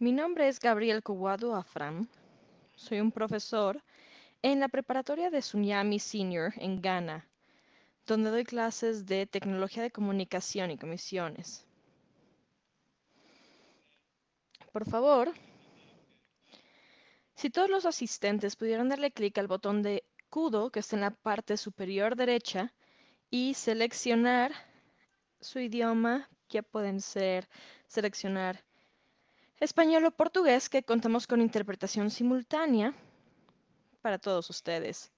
Mi nombre es Gabriel Kouadou Afram. Soy un profesor en la preparatoria de Sunyami Senior en Ghana, donde doy clases de tecnología de comunicación y comisiones. Por favor, si todos los asistentes pudieran darle clic al botón de kudo que está en la parte superior derecha y seleccionar su idioma, que pueden ser seleccionar español o portugués que contamos con interpretación simultánea para todos ustedes.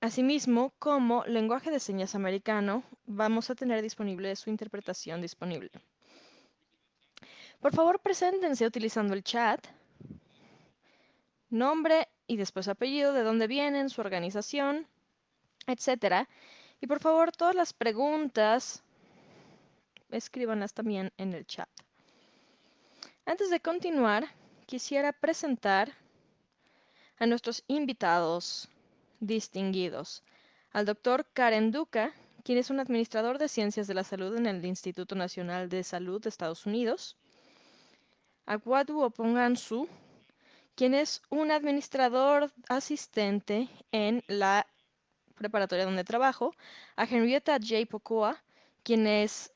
Asimismo, como lenguaje de señas americano, vamos a tener disponible su interpretación disponible. Por favor, preséntense utilizando el chat. Nombre y después apellido, de dónde vienen, su organización, etc. Y por favor, todas las preguntas, escríbanlas también en el chat. Antes de continuar, quisiera presentar a nuestros invitados distinguidos, al doctor Karen Duca, quien es un administrador de ciencias de la salud en el Instituto Nacional de Salud de Estados Unidos, a Guaduo Opongansu, quien es un administrador asistente en la preparatoria donde trabajo, a Henrietta J. Pocoa, quien es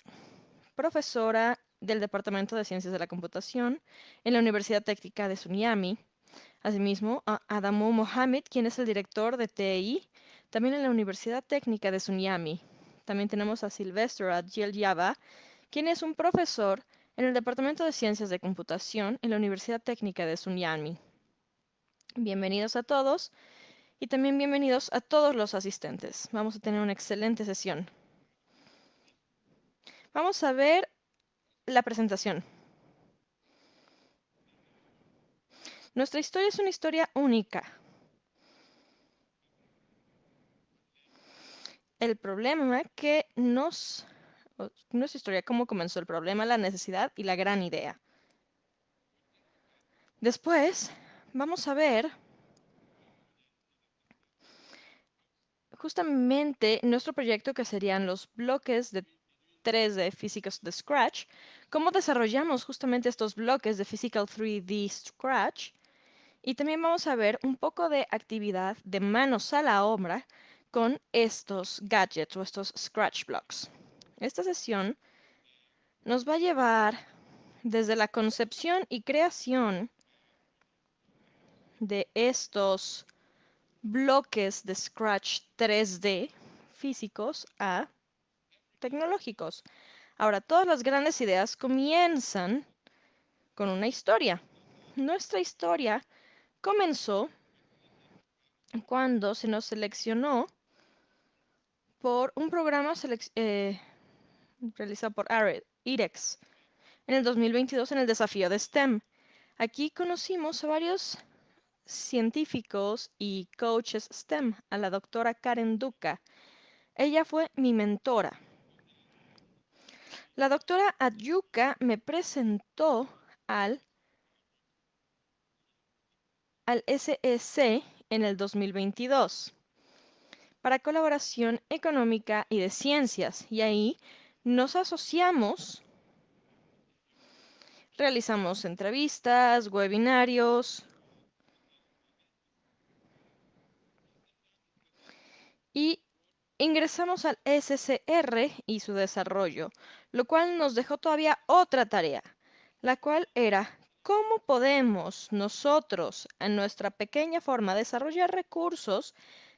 profesora del Departamento de Ciencias de la Computación en la Universidad Técnica de Sunyami. Asimismo, a Adamu Mohamed, quien es el director de TI, también en la Universidad Técnica de Sunyami. También tenemos a Silvestre Adjel Yaba, quien es un profesor en el Departamento de Ciencias de Computación en la Universidad Técnica de Sunyami. Bienvenidos a todos y también bienvenidos a todos los asistentes. Vamos a tener una excelente sesión. Vamos a ver la presentación. Nuestra historia es una historia única. El problema que nos... Nuestra historia, cómo comenzó el problema, la necesidad y la gran idea. Después, vamos a ver justamente nuestro proyecto que serían los bloques de 3D físicos de Scratch, cómo desarrollamos justamente estos bloques de Physical 3D Scratch. Y también vamos a ver un poco de actividad de manos a la obra con estos gadgets o estos Scratch Blocks. Esta sesión nos va a llevar desde la concepción y creación de estos bloques de Scratch 3D físicos a tecnológicos. Ahora, todas las grandes ideas comienzan con una historia. Nuestra historia comenzó cuando se nos seleccionó por un programa eh, realizado por IREX e en el 2022 en el desafío de STEM. Aquí conocimos a varios científicos y coaches STEM, a la doctora Karen Duca. Ella fue mi mentora. La doctora Ayuka me presentó al, al SEC en el 2022 para colaboración económica y de ciencias. Y ahí nos asociamos, realizamos entrevistas, webinarios. Y ingresamos al SCR y su desarrollo, lo cual nos dejó todavía otra tarea, la cual era cómo podemos nosotros, en nuestra pequeña forma, desarrollar recursos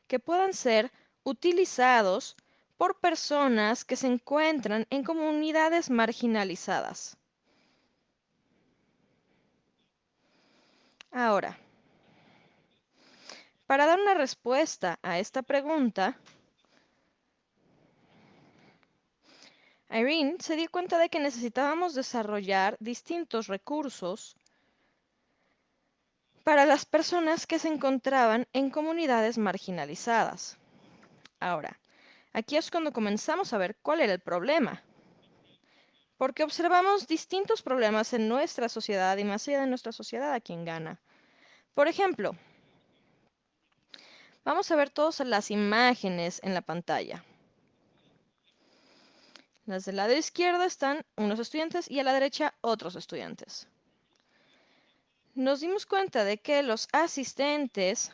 que puedan ser utilizados por personas que se encuentran en comunidades marginalizadas. Ahora, para dar una respuesta a esta pregunta, Irene se dio cuenta de que necesitábamos desarrollar distintos recursos para las personas que se encontraban en comunidades marginalizadas. Ahora, aquí es cuando comenzamos a ver cuál era el problema, porque observamos distintos problemas en nuestra sociedad y más allá de nuestra sociedad ¿a quien gana? Por ejemplo, vamos a ver todas las imágenes en la pantalla. Las del lado izquierdo están unos estudiantes y a la derecha otros estudiantes. Nos dimos cuenta de que los asistentes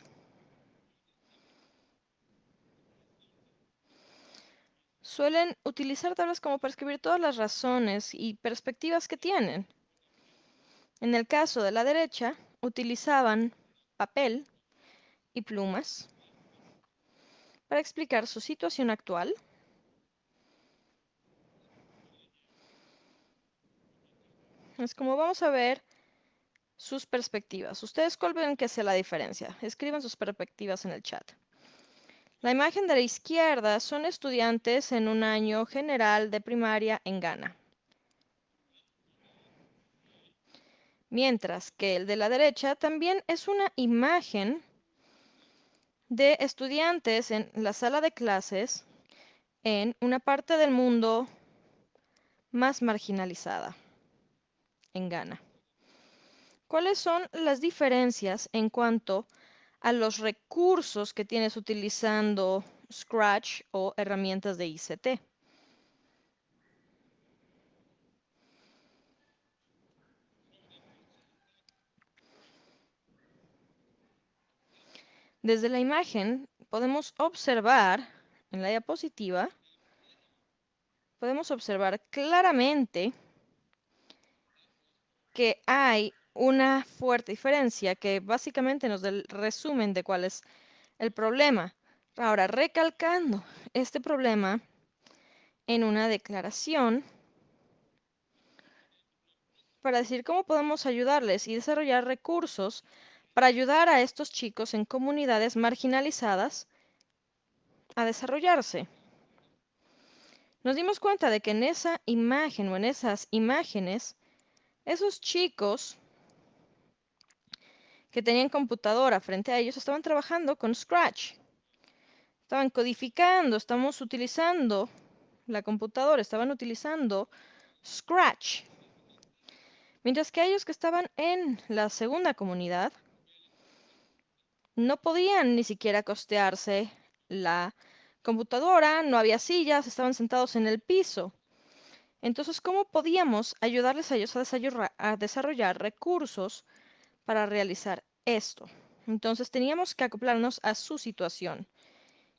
suelen utilizar tablas como para escribir todas las razones y perspectivas que tienen. En el caso de la derecha, utilizaban papel y plumas para explicar su situación actual Es como vamos a ver sus perspectivas. ¿Ustedes cuál ven que sea la diferencia? Escriban sus perspectivas en el chat. La imagen de la izquierda son estudiantes en un año general de primaria en Ghana. Mientras que el de la derecha también es una imagen de estudiantes en la sala de clases en una parte del mundo más marginalizada en Ghana. ¿Cuáles son las diferencias en cuanto a los recursos que tienes utilizando Scratch o herramientas de ICT? Desde la imagen podemos observar en la diapositiva, podemos observar claramente que hay una fuerte diferencia que básicamente nos da el resumen de cuál es el problema. Ahora, recalcando este problema en una declaración para decir cómo podemos ayudarles y desarrollar recursos para ayudar a estos chicos en comunidades marginalizadas a desarrollarse. Nos dimos cuenta de que en esa imagen o en esas imágenes esos chicos que tenían computadora frente a ellos estaban trabajando con Scratch. Estaban codificando, estamos utilizando la computadora, estaban utilizando Scratch. Mientras que ellos que estaban en la segunda comunidad no podían ni siquiera costearse la computadora, no había sillas, estaban sentados en el piso. Entonces, ¿cómo podíamos ayudarles a ellos a, desarrollar recursos para realizar esto? Entonces, teníamos que acoplarnos a su situación.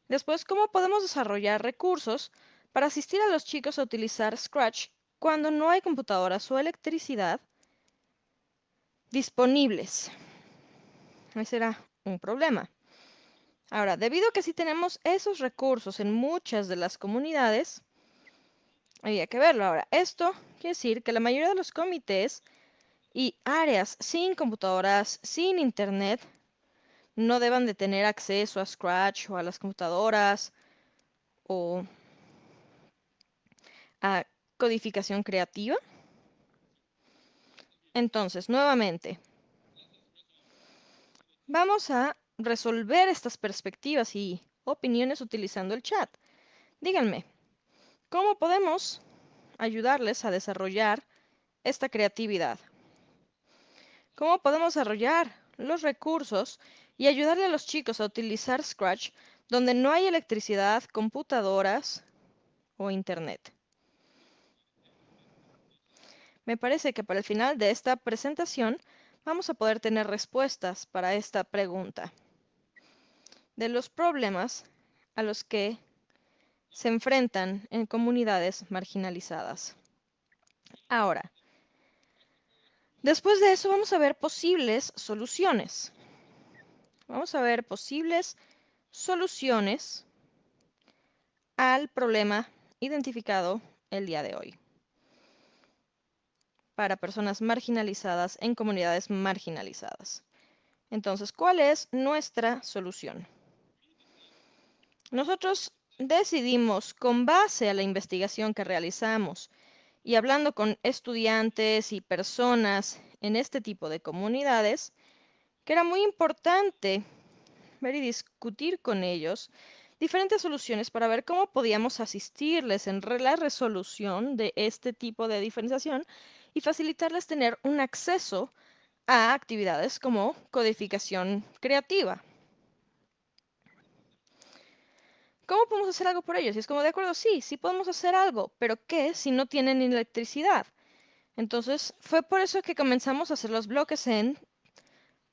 Después, ¿cómo podemos desarrollar recursos para asistir a los chicos a utilizar Scratch cuando no hay computadoras o electricidad disponibles? Ese era un problema. Ahora, debido a que sí tenemos esos recursos en muchas de las comunidades, había que verlo. Ahora, esto quiere decir que la mayoría de los comités y áreas sin computadoras, sin internet, no deban de tener acceso a Scratch o a las computadoras o a codificación creativa. Entonces, nuevamente, vamos a resolver estas perspectivas y opiniones utilizando el chat. Díganme, ¿Cómo podemos ayudarles a desarrollar esta creatividad? ¿Cómo podemos desarrollar los recursos y ayudarle a los chicos a utilizar Scratch donde no hay electricidad, computadoras o internet? Me parece que para el final de esta presentación vamos a poder tener respuestas para esta pregunta de los problemas a los que se enfrentan en comunidades marginalizadas. Ahora, después de eso vamos a ver posibles soluciones. Vamos a ver posibles soluciones al problema identificado el día de hoy para personas marginalizadas en comunidades marginalizadas. Entonces, ¿cuál es nuestra solución? Nosotros decidimos, con base a la investigación que realizamos y hablando con estudiantes y personas en este tipo de comunidades, que era muy importante ver y discutir con ellos diferentes soluciones para ver cómo podíamos asistirles en la resolución de este tipo de diferenciación y facilitarles tener un acceso a actividades como codificación creativa. ¿cómo podemos hacer algo por ellos? Y es como, de acuerdo, sí, sí podemos hacer algo, pero ¿qué si no tienen electricidad? Entonces, fue por eso que comenzamos a hacer los bloques en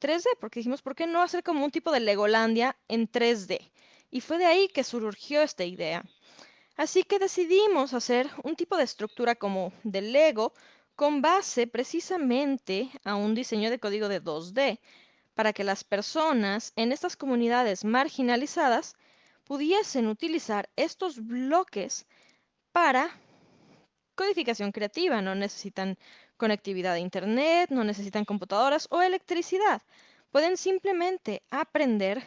3D, porque dijimos, ¿por qué no hacer como un tipo de Legolandia en 3D? Y fue de ahí que surgió esta idea. Así que decidimos hacer un tipo de estructura como de Lego con base precisamente a un diseño de código de 2D, para que las personas en estas comunidades marginalizadas pudiesen utilizar estos bloques para codificación creativa. No necesitan conectividad de Internet, no necesitan computadoras o electricidad. Pueden simplemente aprender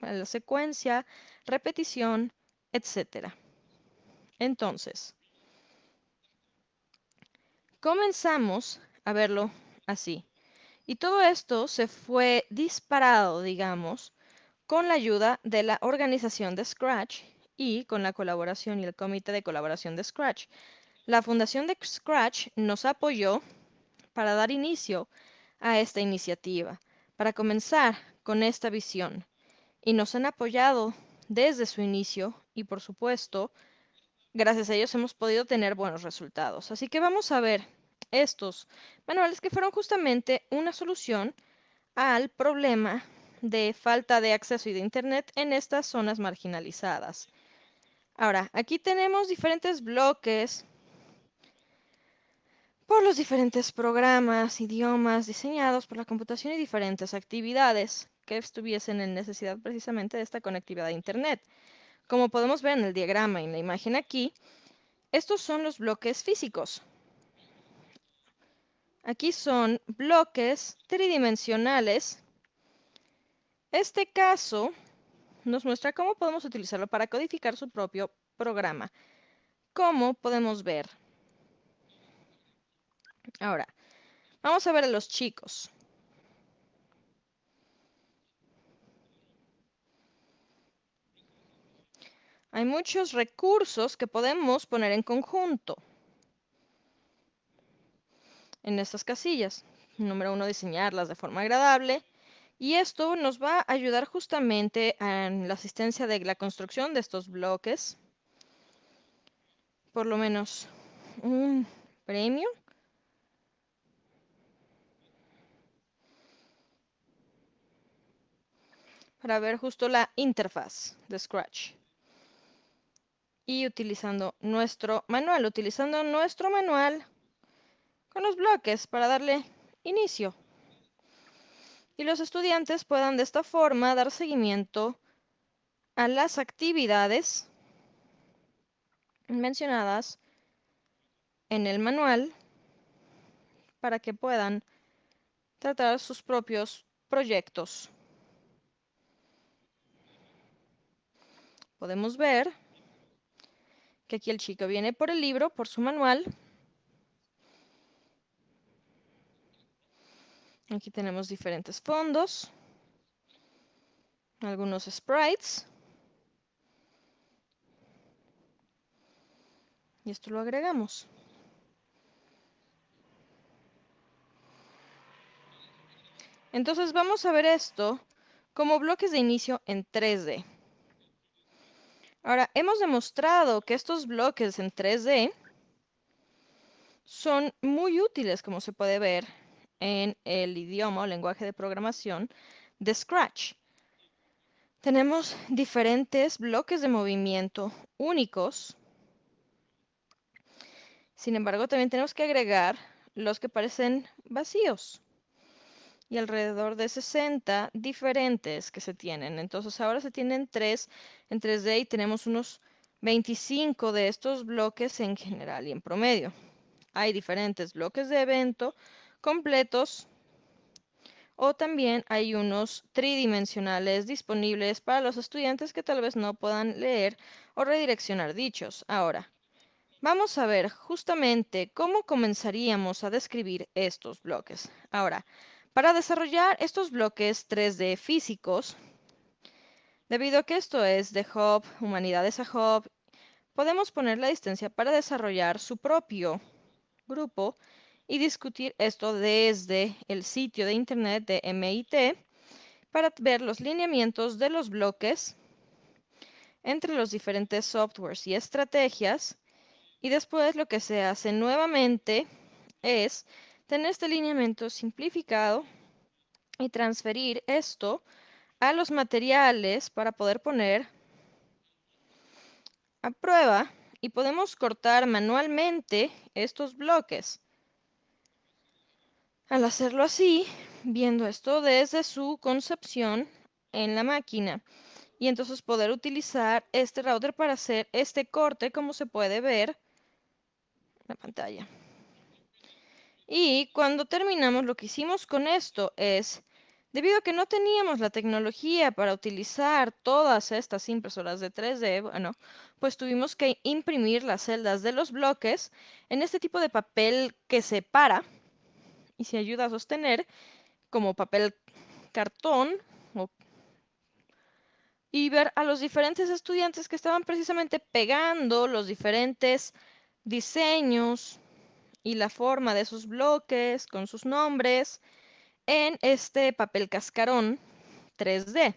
la secuencia, repetición, etc. Entonces, comenzamos a verlo así. Y todo esto se fue disparado, digamos, con la ayuda de la organización de Scratch y con la colaboración y el comité de colaboración de Scratch. La fundación de Scratch nos apoyó para dar inicio a esta iniciativa, para comenzar con esta visión y nos han apoyado desde su inicio y por supuesto, gracias a ellos hemos podido tener buenos resultados. Así que vamos a ver estos manuales que fueron justamente una solución al problema de falta de acceso y de Internet en estas zonas marginalizadas. Ahora, aquí tenemos diferentes bloques por los diferentes programas, idiomas diseñados por la computación y diferentes actividades que estuviesen en necesidad precisamente de esta conectividad a Internet. Como podemos ver en el diagrama y en la imagen aquí, estos son los bloques físicos. Aquí son bloques tridimensionales este caso nos muestra cómo podemos utilizarlo para codificar su propio programa. ¿Cómo podemos ver? Ahora, vamos a ver a los chicos. Hay muchos recursos que podemos poner en conjunto en estas casillas. Número uno, diseñarlas de forma agradable. Y esto nos va a ayudar justamente en la asistencia de la construcción de estos bloques. Por lo menos un premio. Para ver justo la interfaz de Scratch. Y utilizando nuestro manual, utilizando nuestro manual con los bloques para darle inicio y los estudiantes puedan de esta forma dar seguimiento a las actividades mencionadas en el manual para que puedan tratar sus propios proyectos. Podemos ver que aquí el chico viene por el libro, por su manual, Aquí tenemos diferentes fondos, algunos sprites. Y esto lo agregamos. Entonces vamos a ver esto como bloques de inicio en 3D. Ahora, hemos demostrado que estos bloques en 3D son muy útiles, como se puede ver, en el idioma o lenguaje de programación de Scratch. Tenemos diferentes bloques de movimiento únicos. Sin embargo, también tenemos que agregar los que parecen vacíos. Y alrededor de 60 diferentes que se tienen. Entonces ahora se tienen tres en 3D y tenemos unos 25 de estos bloques en general y en promedio. Hay diferentes bloques de evento, completos o también hay unos tridimensionales disponibles para los estudiantes que tal vez no puedan leer o redireccionar dichos. Ahora, vamos a ver justamente cómo comenzaríamos a describir estos bloques. Ahora, para desarrollar estos bloques 3D físicos, debido a que esto es de Hub, Humanidades a Hub, podemos poner la distancia para desarrollar su propio grupo y discutir esto desde el sitio de internet de MIT para ver los lineamientos de los bloques entre los diferentes softwares y estrategias. Y después lo que se hace nuevamente es tener este lineamiento simplificado y transferir esto a los materiales para poder poner a prueba y podemos cortar manualmente estos bloques. Al hacerlo así, viendo esto desde su concepción en la máquina, y entonces poder utilizar este router para hacer este corte como se puede ver en la pantalla. Y cuando terminamos lo que hicimos con esto es, debido a que no teníamos la tecnología para utilizar todas estas impresoras de 3D, bueno, pues tuvimos que imprimir las celdas de los bloques en este tipo de papel que separa y se ayuda a sostener como papel cartón y ver a los diferentes estudiantes que estaban precisamente pegando los diferentes diseños y la forma de sus bloques con sus nombres en este papel cascarón 3D.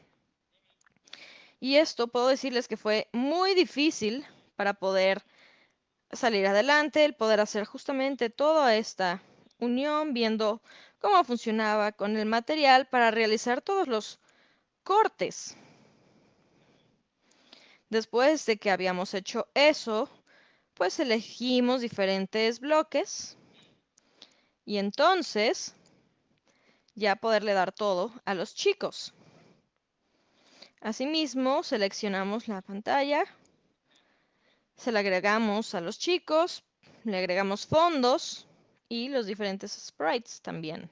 Y esto puedo decirles que fue muy difícil para poder salir adelante, el poder hacer justamente toda esta unión, viendo cómo funcionaba con el material para realizar todos los cortes. Después de que habíamos hecho eso, pues elegimos diferentes bloques y entonces ya poderle dar todo a los chicos. Asimismo, seleccionamos la pantalla, se la agregamos a los chicos, le agregamos fondos, y los diferentes sprites también.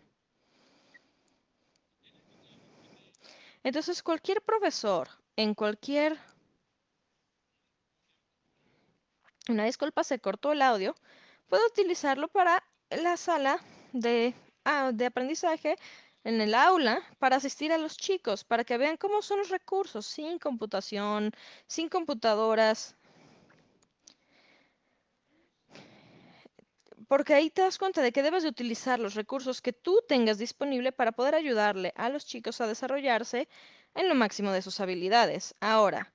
Entonces, cualquier profesor en cualquier... Una disculpa, se cortó el audio. Puedo utilizarlo para la sala de, ah, de aprendizaje en el aula para asistir a los chicos, para que vean cómo son los recursos sin computación, sin computadoras, porque ahí te das cuenta de que debes de utilizar los recursos que tú tengas disponible para poder ayudarle a los chicos a desarrollarse en lo máximo de sus habilidades. Ahora,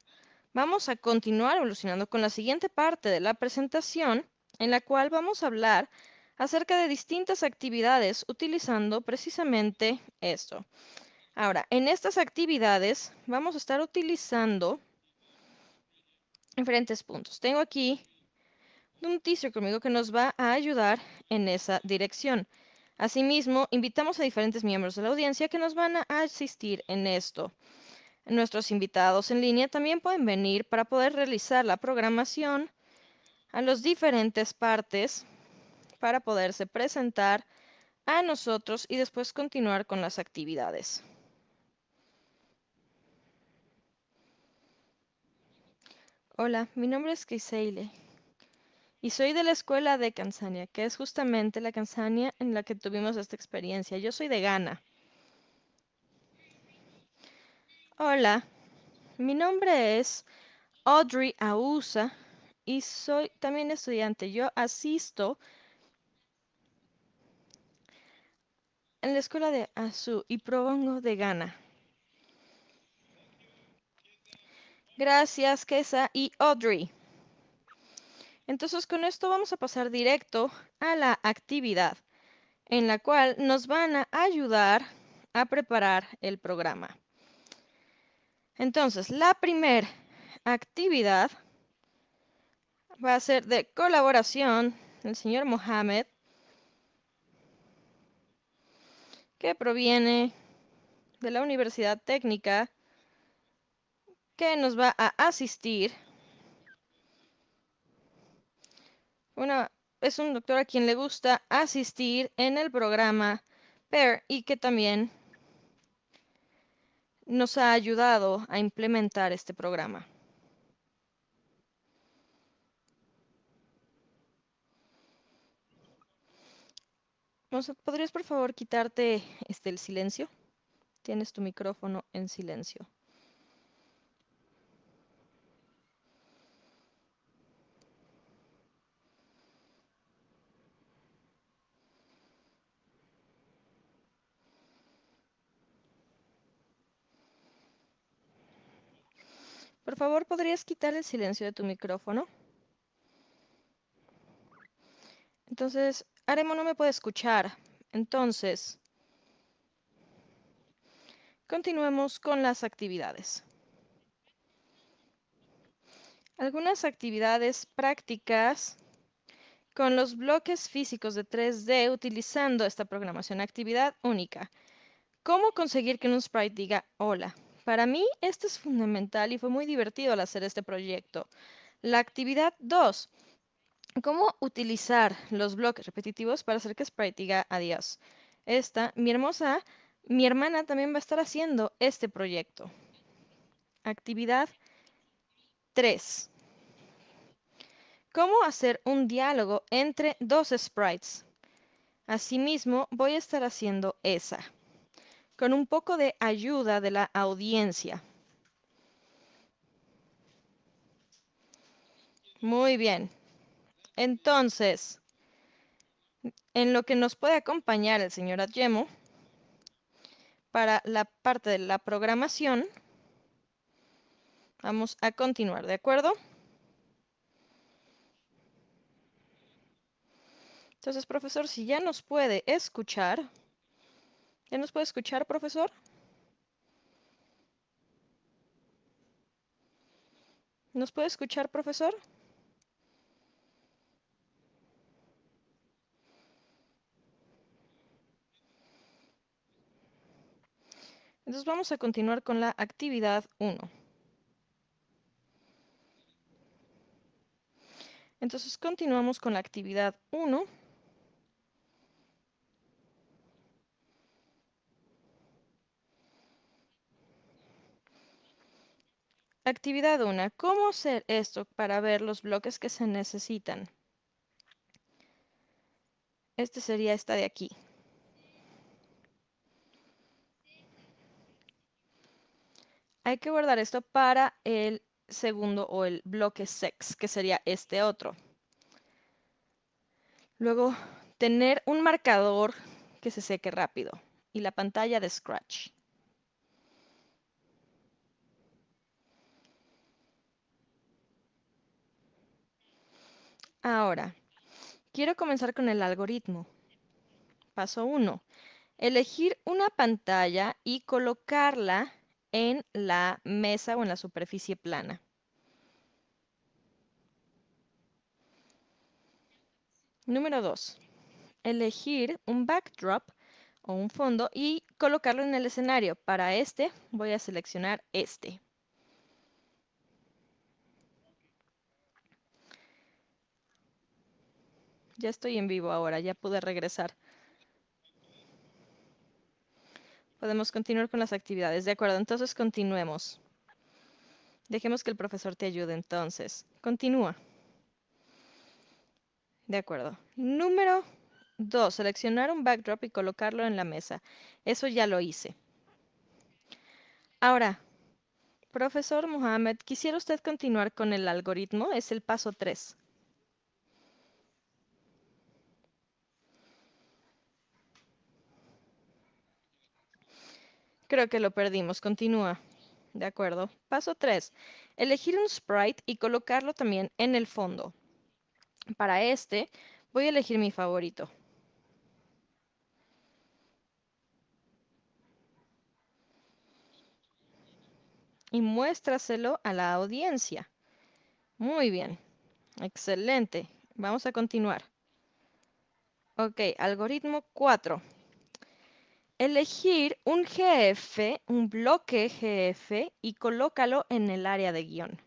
vamos a continuar evolucionando con la siguiente parte de la presentación, en la cual vamos a hablar acerca de distintas actividades utilizando precisamente esto. Ahora, en estas actividades vamos a estar utilizando diferentes puntos. Tengo aquí un teaser conmigo que nos va a ayudar en esa dirección. Asimismo, invitamos a diferentes miembros de la audiencia que nos van a asistir en esto. Nuestros invitados en línea también pueden venir para poder realizar la programación a las diferentes partes para poderse presentar a nosotros y después continuar con las actividades. Hola, mi nombre es Kiseile. Y soy de la escuela de Kansania, que es justamente la Kansania en la que tuvimos esta experiencia. Yo soy de Ghana. Hola, mi nombre es Audrey Ausa y soy también estudiante. Yo asisto en la escuela de Azu y provengo de Ghana. Gracias, Kesa y Audrey. Entonces con esto vamos a pasar directo a la actividad en la cual nos van a ayudar a preparar el programa. Entonces, la primera actividad va a ser de colaboración el señor Mohamed, que proviene de la Universidad Técnica, que nos va a asistir Una, es un doctor a quien le gusta asistir en el programa PER y que también nos ha ayudado a implementar este programa. ¿Podrías por favor quitarte este, el silencio? Tienes tu micrófono en silencio. favor, ¿podrías quitar el silencio de tu micrófono? Entonces, Aremo no me puede escuchar. Entonces, continuemos con las actividades. Algunas actividades prácticas con los bloques físicos de 3D utilizando esta programación actividad única. ¿Cómo conseguir que un sprite diga hola? Para mí esto es fundamental y fue muy divertido al hacer este proyecto. La actividad 2. ¿Cómo utilizar los bloques repetitivos para hacer que Sprite diga adiós? Esta, mi hermosa, mi hermana también va a estar haciendo este proyecto. Actividad 3. ¿Cómo hacer un diálogo entre dos sprites? Asimismo, voy a estar haciendo esa con un poco de ayuda de la audiencia. Muy bien. Entonces, en lo que nos puede acompañar el señor Adyemo, para la parte de la programación, vamos a continuar, ¿de acuerdo? Entonces, profesor, si ya nos puede escuchar. ¿Ya nos puede escuchar, profesor? ¿Nos puede escuchar, profesor? Entonces vamos a continuar con la actividad 1. Entonces continuamos con la actividad 1. Actividad 1. ¿Cómo hacer esto para ver los bloques que se necesitan? Este sería esta de aquí. Hay que guardar esto para el segundo o el bloque sex, que sería este otro. Luego, tener un marcador que se seque rápido y la pantalla de Scratch. Ahora, quiero comenzar con el algoritmo. Paso 1. Elegir una pantalla y colocarla en la mesa o en la superficie plana. Número 2. Elegir un backdrop o un fondo y colocarlo en el escenario. Para este voy a seleccionar este. Ya estoy en vivo ahora, ya pude regresar. Podemos continuar con las actividades. De acuerdo, entonces continuemos. Dejemos que el profesor te ayude entonces. Continúa. De acuerdo. Número 2. Seleccionar un backdrop y colocarlo en la mesa. Eso ya lo hice. Ahora, profesor Mohamed, ¿quisiera usted continuar con el algoritmo? Es el paso 3. Creo que lo perdimos. Continúa. De acuerdo. Paso 3. Elegir un sprite y colocarlo también en el fondo. Para este, voy a elegir mi favorito. Y muéstraselo a la audiencia. Muy bien. Excelente. Vamos a continuar. Ok, algoritmo 4. Elegir un GF, un bloque GF, y colócalo en el área de guión.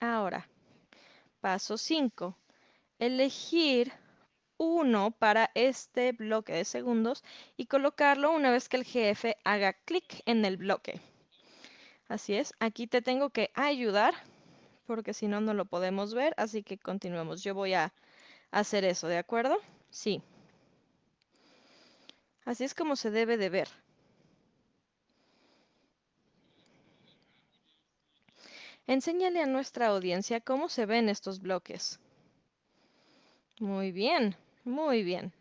Ahora, paso 5. Elegir uno para este bloque de segundos y colocarlo una vez que el GF haga clic en el bloque. Así es, aquí te tengo que ayudar porque si no, no lo podemos ver. Así que continuemos. Yo voy a hacer eso, ¿de acuerdo? Sí. Así es como se debe de ver. Enséñale a nuestra audiencia cómo se ven estos bloques. Muy bien, muy bien.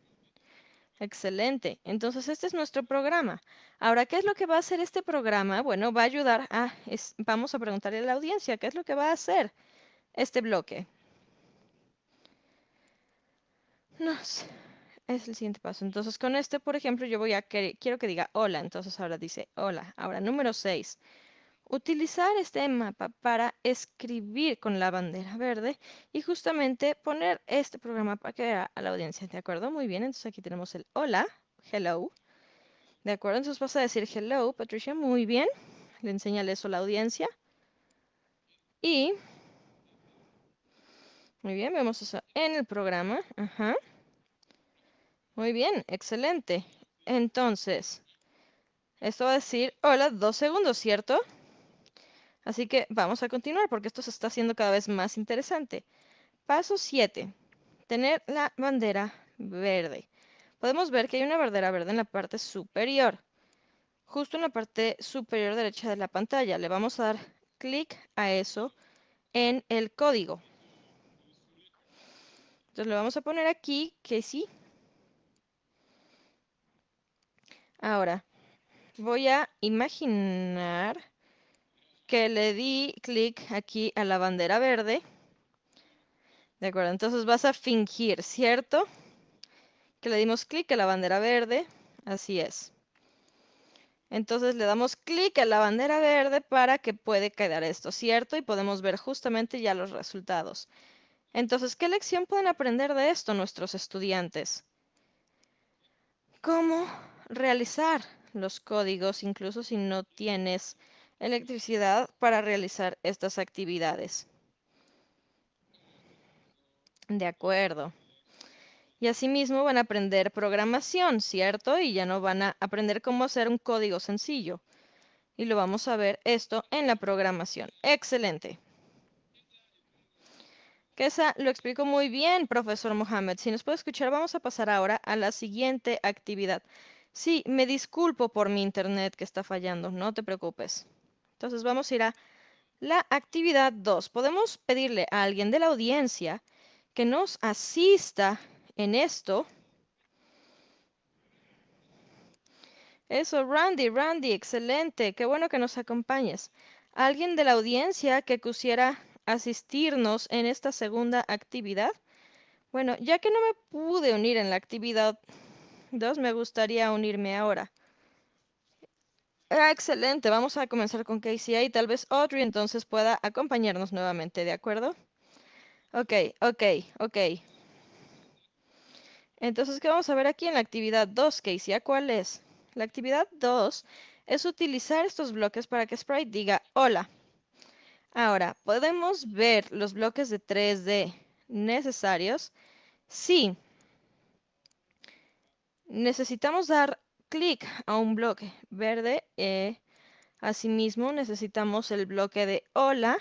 Excelente. Entonces, este es nuestro programa. Ahora, ¿qué es lo que va a hacer este programa? Bueno, va a ayudar a, vamos a preguntarle a la audiencia, ¿qué es lo que va a hacer este bloque? sé. es el siguiente paso. Entonces, con este, por ejemplo, yo voy a, quiero que diga hola. Entonces, ahora dice hola. Ahora, número 6 utilizar este mapa para escribir con la bandera verde y justamente poner este programa para que vea a la audiencia, ¿de acuerdo? Muy bien, entonces aquí tenemos el hola, hello, ¿de acuerdo? Entonces vas a decir hello, Patricia, muy bien, le enseñale eso a la audiencia. Y, muy bien, vemos eso en el programa, ajá. Muy bien, excelente. Entonces, esto va a decir hola dos segundos, ¿cierto? Así que vamos a continuar porque esto se está haciendo cada vez más interesante. Paso 7. Tener la bandera verde. Podemos ver que hay una bandera verde en la parte superior. Justo en la parte superior derecha de la pantalla. Le vamos a dar clic a eso en el código. Entonces le vamos a poner aquí que sí. Ahora, voy a imaginar que le di clic aquí a la bandera verde. De acuerdo, entonces vas a fingir, ¿cierto? Que le dimos clic a la bandera verde. Así es. Entonces le damos clic a la bandera verde para que puede quedar esto, ¿cierto? Y podemos ver justamente ya los resultados. Entonces, ¿qué lección pueden aprender de esto nuestros estudiantes? Cómo realizar los códigos, incluso si no tienes electricidad para realizar estas actividades. De acuerdo. Y asimismo van a aprender programación, ¿cierto? Y ya no van a aprender cómo hacer un código sencillo. Y lo vamos a ver esto en la programación. Excelente. Que lo explico muy bien, profesor Mohamed. Si nos puede escuchar, vamos a pasar ahora a la siguiente actividad. Sí, me disculpo por mi internet que está fallando, no te preocupes. Entonces vamos a ir a la actividad 2. Podemos pedirle a alguien de la audiencia que nos asista en esto. Eso, Randy, Randy, excelente. Qué bueno que nos acompañes. ¿Alguien de la audiencia que quisiera asistirnos en esta segunda actividad? Bueno, ya que no me pude unir en la actividad 2, me gustaría unirme ahora. Ah, excelente. Vamos a comenzar con Casey y tal vez Audrey entonces pueda acompañarnos nuevamente, ¿de acuerdo? Ok, ok, ok. Entonces, ¿qué vamos a ver aquí en la actividad 2, Casey? ¿Cuál es? La actividad 2 es utilizar estos bloques para que Sprite diga hola. Ahora, ¿podemos ver los bloques de 3D necesarios? Sí. Necesitamos dar clic a un bloque verde. Eh, asimismo, necesitamos el bloque de hola.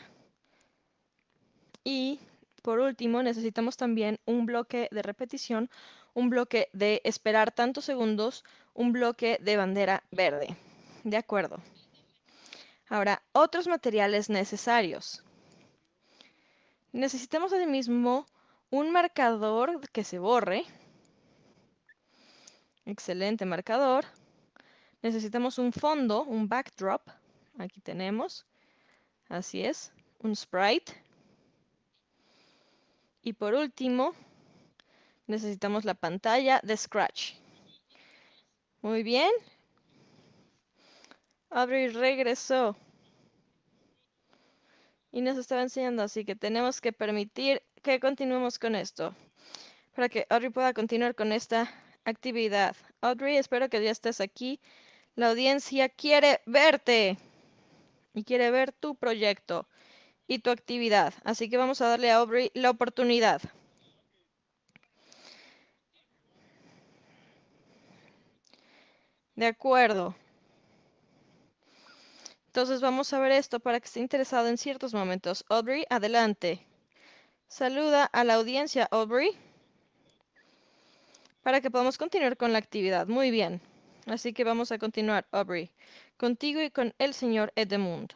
Y por último, necesitamos también un bloque de repetición, un bloque de esperar tantos segundos, un bloque de bandera verde. De acuerdo. Ahora, otros materiales necesarios. Necesitamos asimismo un marcador que se borre, Excelente marcador. Necesitamos un fondo, un backdrop. Aquí tenemos. Así es, un sprite. Y por último, necesitamos la pantalla de Scratch. Muy bien. Audrey regresó. Y nos estaba enseñando, así que tenemos que permitir que continuemos con esto. Para que Audrey pueda continuar con esta actividad. Audrey, espero que ya estés aquí. La audiencia quiere verte y quiere ver tu proyecto y tu actividad. Así que vamos a darle a Audrey la oportunidad. De acuerdo. Entonces vamos a ver esto para que esté interesado en ciertos momentos. Audrey, adelante. Saluda a la audiencia, Audrey para que podamos continuar con la actividad. Muy bien. Así que vamos a continuar, Aubrey, contigo y con el señor Edmund.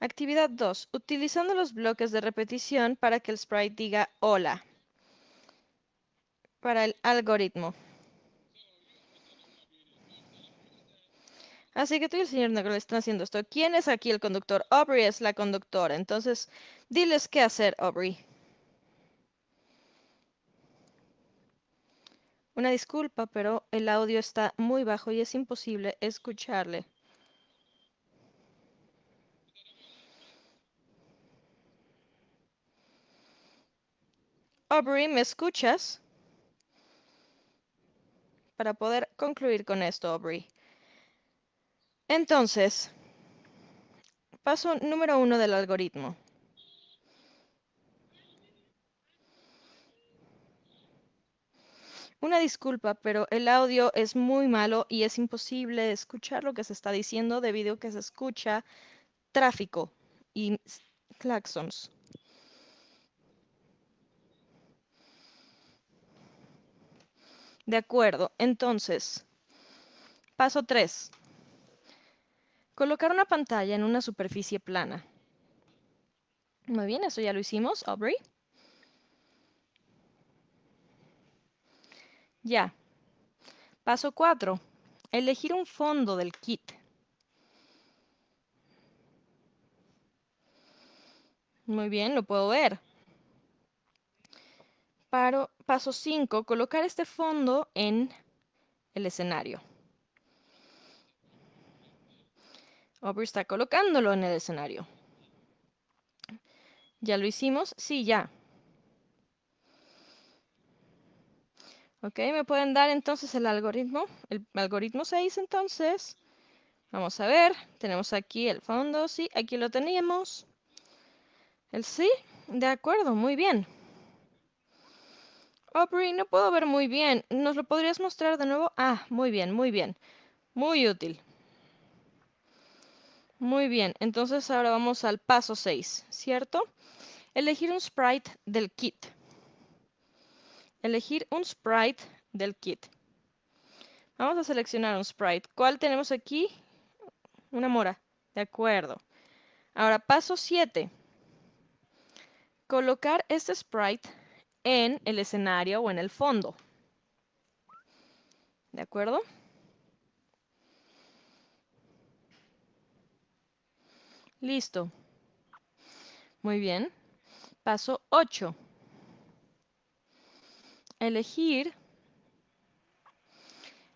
Actividad 2. Utilizando los bloques de repetición para que el sprite diga hola. Para el algoritmo. Así que tú y el señor Negro están haciendo esto. ¿Quién es aquí el conductor? Aubrey es la conductora. Entonces, diles qué hacer, Aubrey. Una disculpa, pero el audio está muy bajo y es imposible escucharle. Aubrey, ¿me escuchas? Para poder concluir con esto, Aubrey. Entonces, paso número uno del algoritmo. Una disculpa, pero el audio es muy malo y es imposible escuchar lo que se está diciendo debido a que se escucha tráfico y claxons. De acuerdo, entonces, paso 3. Colocar una pantalla en una superficie plana. Muy bien, eso ya lo hicimos, Aubrey. Ya. Paso 4. Elegir un fondo del kit. Muy bien, lo puedo ver. paso 5. Colocar este fondo en el escenario. Aubrey está colocándolo en el escenario. ¿Ya lo hicimos? Sí, ya. Ok, me pueden dar entonces el algoritmo. El algoritmo 6 entonces. Vamos a ver, tenemos aquí el fondo, sí, aquí lo teníamos. El sí, de acuerdo, muy bien. Aubrey, oh, no puedo ver muy bien. ¿Nos lo podrías mostrar de nuevo? Ah, muy bien, muy bien. Muy útil. Muy bien, entonces ahora vamos al paso 6, ¿cierto? Elegir un sprite del kit elegir un sprite del kit. Vamos a seleccionar un sprite. ¿Cuál tenemos aquí? Una mora. De acuerdo. Ahora, paso 7. Colocar este sprite en el escenario o en el fondo. ¿De acuerdo? Listo. Muy bien. Paso 8 elegir,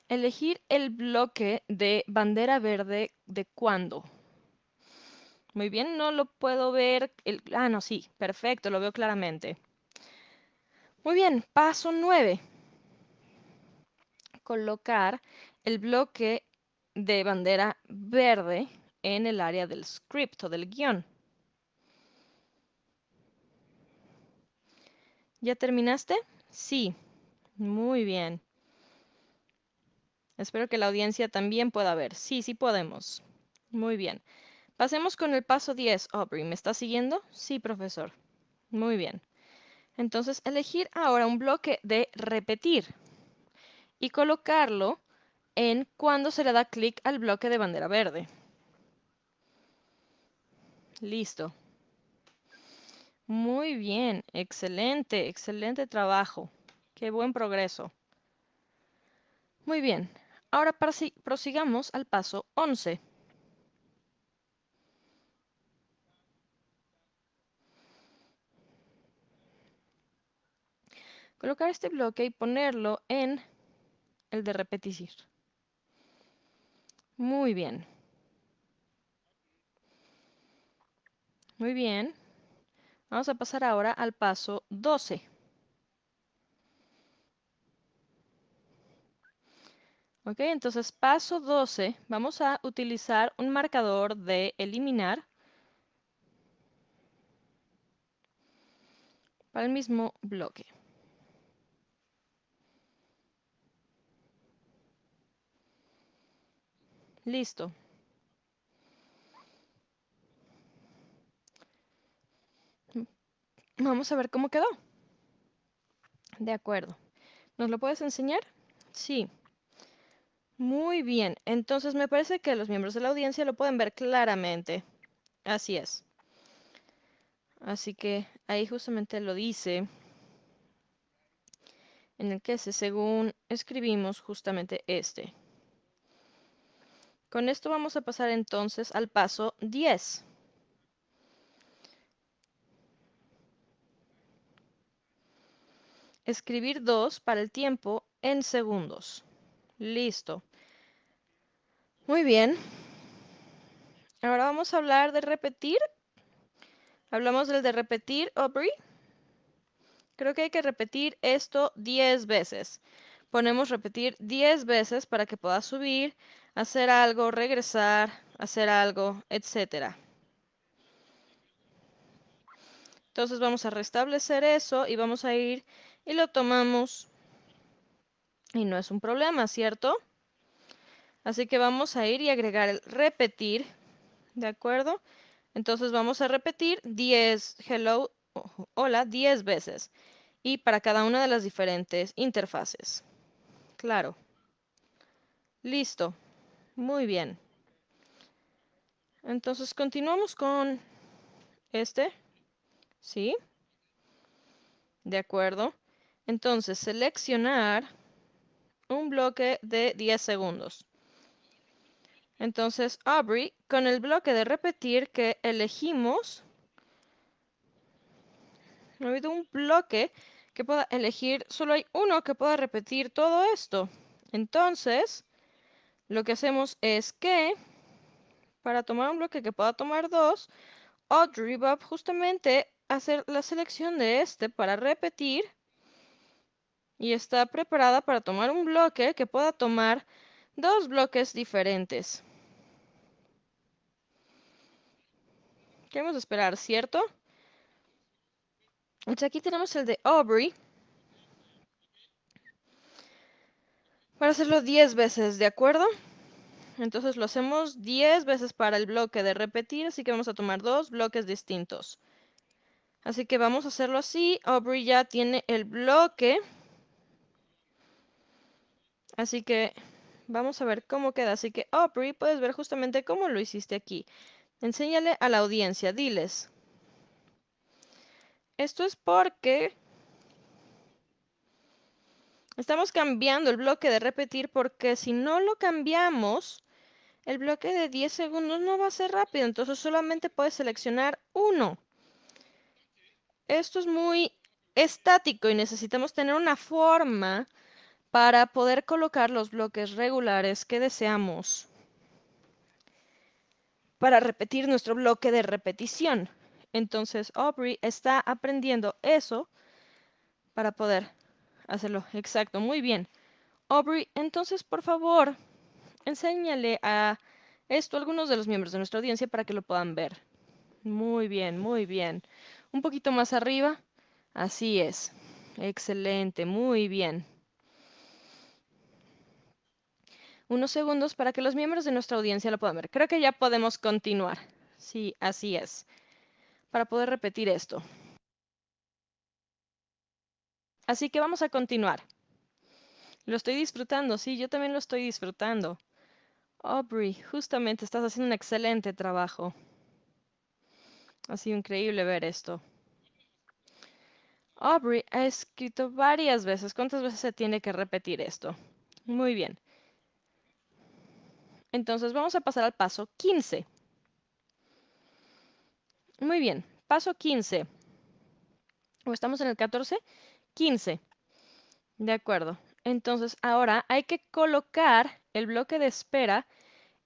elegir el bloque de bandera verde de cuándo. Muy bien, no lo puedo ver. El, ah, no, sí, perfecto, lo veo claramente. Muy bien, paso 9. Colocar el bloque de bandera verde en el área del script o del guión. ¿Ya terminaste? Sí, muy bien. Espero que la audiencia también pueda ver. Sí, sí podemos. Muy bien. Pasemos con el paso 10, Aubrey. ¿Me está siguiendo? Sí, profesor. Muy bien. Entonces, elegir ahora un bloque de repetir y colocarlo en cuando se le da clic al bloque de bandera verde. Listo. Muy bien, excelente, excelente trabajo. Qué buen progreso. Muy bien, ahora prosigamos al paso 11. Colocar este bloque y ponerlo en el de repetir. Muy bien. Muy bien. Vamos a pasar ahora al paso 12. Ok, entonces paso 12, vamos a utilizar un marcador de eliminar para el mismo bloque. Listo. Vamos a ver cómo quedó. De acuerdo. ¿Nos lo puedes enseñar? Sí. Muy bien. Entonces me parece que los miembros de la audiencia lo pueden ver claramente. Así es. Así que ahí justamente lo dice en el que se según escribimos justamente este. Con esto vamos a pasar entonces al paso 10. escribir 2 para el tiempo en segundos. Listo. Muy bien. Ahora vamos a hablar de repetir. Hablamos del de repetir, Aubrey. Creo que hay que repetir esto 10 veces. Ponemos repetir 10 veces para que pueda subir, hacer algo, regresar, hacer algo, etc. Entonces vamos a restablecer eso y vamos a ir y lo tomamos y no es un problema, ¿cierto? Así que vamos a ir y agregar el repetir, ¿de acuerdo? Entonces vamos a repetir 10, hello, hola, 10 veces y para cada una de las diferentes interfaces. Claro. Listo. Muy bien. Entonces continuamos con este. ¿Sí? De acuerdo. Entonces, seleccionar un bloque de 10 segundos. Entonces, Aubrey, con el bloque de repetir que elegimos, no ha habido un bloque que pueda elegir, solo hay uno que pueda repetir todo esto. Entonces, lo que hacemos es que, para tomar un bloque que pueda tomar dos, Audrey va justamente a hacer la selección de este para repetir y está preparada para tomar un bloque que pueda tomar dos bloques diferentes. Queremos esperar, ¿cierto? Entonces aquí tenemos el de Aubrey. Para hacerlo 10 veces, ¿de acuerdo? Entonces lo hacemos 10 veces para el bloque de repetir, así que vamos a tomar dos bloques distintos. Así que vamos a hacerlo así. Aubrey ya tiene el bloque Así que vamos a ver cómo queda. Así que Opry, puedes ver justamente cómo lo hiciste aquí. Enséñale a la audiencia, diles. Esto es porque estamos cambiando el bloque de repetir porque si no lo cambiamos, el bloque de 10 segundos no va a ser rápido. Entonces solamente puedes seleccionar uno. Esto es muy estático y necesitamos tener una forma para poder colocar los bloques regulares que deseamos para repetir nuestro bloque de repetición. Entonces Aubrey está aprendiendo eso para poder hacerlo. Exacto, muy bien. Aubrey, entonces por favor, enséñale a esto a algunos de los miembros de nuestra audiencia para que lo puedan ver. Muy bien, muy bien. Un poquito más arriba. Así es. Excelente, muy bien. unos segundos para que los miembros de nuestra audiencia lo puedan ver. Creo que ya podemos continuar. Sí, así es. Para poder repetir esto. Así que vamos a continuar. Lo estoy disfrutando, sí, yo también lo estoy disfrutando. Aubrey, justamente estás haciendo un excelente trabajo. Ha sido increíble ver esto. Aubrey ha escrito varias veces. ¿Cuántas veces se tiene que repetir esto? Muy bien. Entonces vamos a pasar al paso 15. Muy bien, paso 15. ¿O estamos en el 14? 15. De acuerdo. Entonces ahora hay que colocar el bloque de espera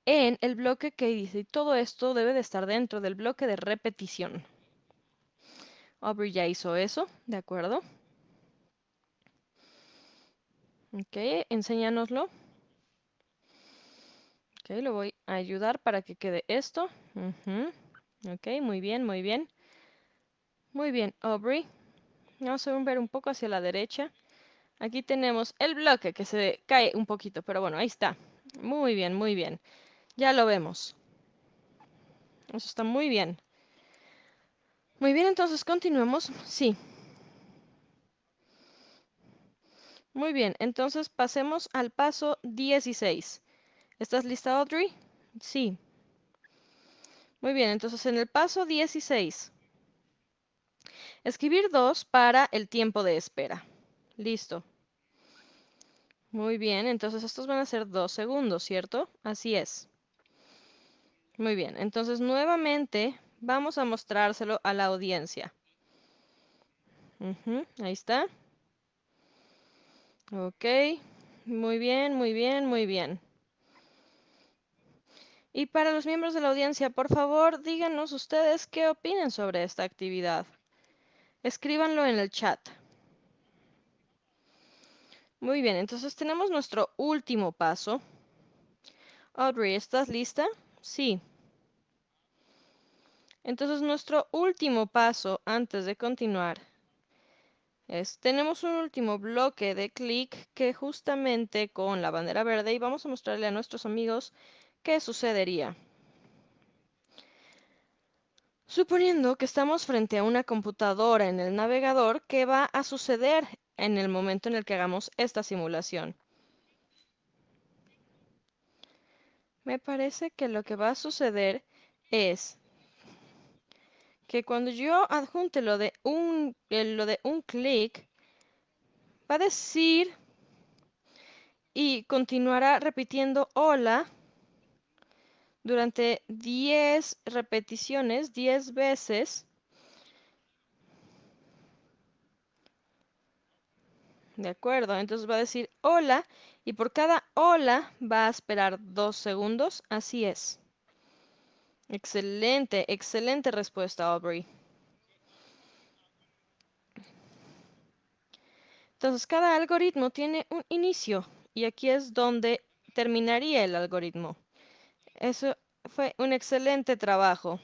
en el bloque que dice. todo esto debe de estar dentro del bloque de repetición. Aubrey ya hizo eso, ¿de acuerdo? Ok, enséñanoslo. Ok, lo voy a ayudar para que quede esto. Ok, muy bien, muy bien. Muy bien, Aubrey. Vamos a ver un poco hacia la derecha. Aquí tenemos el bloque que se cae un poquito, pero bueno, ahí está. Muy bien, muy bien. Ya lo vemos. Eso está muy bien. Muy bien, entonces continuemos. Sí. Muy bien, entonces pasemos al paso 16. ¿Estás lista, Audrey? Sí. Muy bien, entonces en el paso 16. Escribir 2 para el tiempo de espera. Listo. Muy bien, entonces estos van a ser 2 segundos, ¿cierto? Así es. Muy bien, entonces nuevamente vamos a mostrárselo a la audiencia. ahí está. Ok, muy bien, muy bien, muy bien. Y para los miembros de la audiencia, por favor, díganos ustedes qué opinan sobre esta actividad. Escríbanlo en el chat. Muy bien, entonces tenemos nuestro último paso. Audrey, ¿estás lista? Sí. Entonces nuestro último paso antes de continuar es, tenemos un último bloque de clic que justamente con la bandera verde y vamos a mostrarle a nuestros amigos ¿qué sucedería? Suponiendo que estamos frente a una computadora en el navegador, ¿qué va a suceder en el momento en el que hagamos esta simulación? Me parece que lo que va a suceder es que cuando yo adjunte lo de un, de un clic, va a decir y continuará repitiendo hola durante 10 repeticiones, 10 veces. ¿De acuerdo? Entonces va a decir hola y por cada hola va a esperar 2 segundos. Así es. Excelente, excelente respuesta, Aubrey. Entonces, cada algoritmo tiene un inicio y aquí es donde terminaría el algoritmo. Eso fue un excelente trabajo.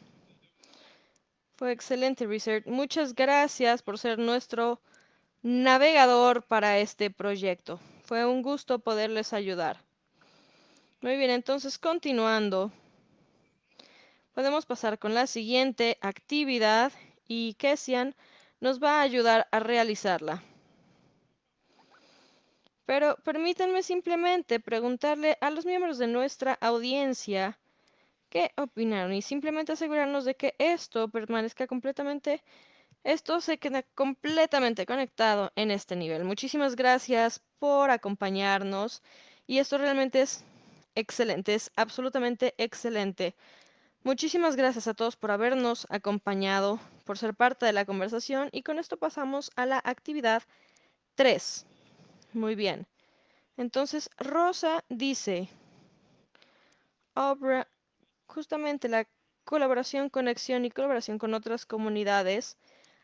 Fue excelente research. Muchas gracias por ser nuestro navegador para este proyecto. Fue un gusto poderles ayudar. Muy bien, entonces continuando. Podemos pasar con la siguiente actividad y Kesian nos va a ayudar a realizarla. Pero permítanme simplemente preguntarle a los miembros de nuestra audiencia qué opinaron y simplemente asegurarnos de que esto permanezca completamente, esto se queda completamente conectado en este nivel. Muchísimas gracias por acompañarnos y esto realmente es excelente, es absolutamente excelente. Muchísimas gracias a todos por habernos acompañado, por ser parte de la conversación y con esto pasamos a la actividad 3. Muy bien. Entonces, Rosa dice, justamente la colaboración, conexión y colaboración con otras comunidades